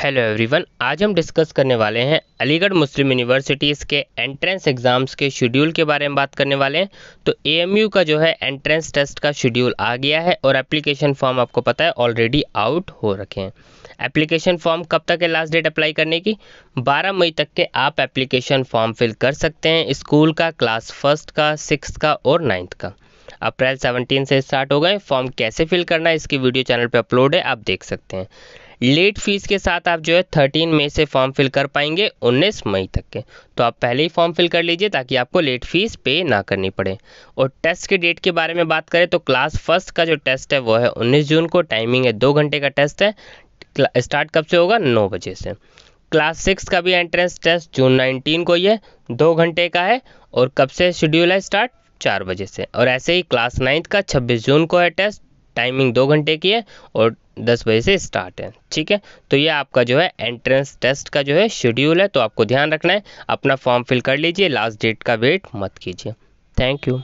hello everyone आज हम discuss करने वाले हैं अलीगढ़ मुस्लिम यूनिवर्सिटीज़ के एंट्रेंस एग्ज़ाम्स के शेड्यूल के बारे में बात करने वाले हैं तो एएमयू का जो है एंट्रेंस टेस्ट का शेड्यूल आ गया है और एप्लीकेशन फॉर्म आपको पता है ऑलरेडी आउट हो रखे हैं एप्लीकेशन फॉर्म कब तक है लास्ट डेट अप्लाई करने की बारह मई तक के आप एप्लीकेशन फॉर्म फिल कर सकते हैं स्कूल का क्लास फर्स्ट का सिक्स का और नाइन्थ का अप्रैल सेवनटीन से स्टार्ट हो गए फॉर्म कैसे फिल करना है इसकी वीडियो चैनल पर अपलोड है आप देख सकते हैं लेट फीस के साथ आप जो है थर्टीन मई से फॉर्म फिल कर पाएंगे उन्नीस मई तक के तो आप पहले ही फॉर्म फिल कर लीजिए ताकि आपको लेट फीस पे ना करनी पड़े और टेस्ट के डेट के बारे में बात करें तो क्लास फर्स्ट का जो टेस्ट है वो है उन्नीस जून को टाइमिंग है दो घंटे का टेस्ट है स्टार्ट कब से होगा नौ बजे से क्लास सिक्स का भी एंट्रेंस टेस्ट जून नाइनटीन को ये दो घंटे का है और कब से शेड्यूल है स्टार्ट चार बजे से और ऐसे ही क्लास नाइन्थ का छब्बीस जून को है टेस्ट टाइमिंग दो घंटे की है और दस बजे से स्टार्ट है ठीक है तो ये आपका जो है एंट्रेंस टेस्ट का जो है शेड्यूल है तो आपको ध्यान रखना है अपना फॉर्म फिल कर लीजिए लास्ट डेट का वेट मत कीजिए थैंक यू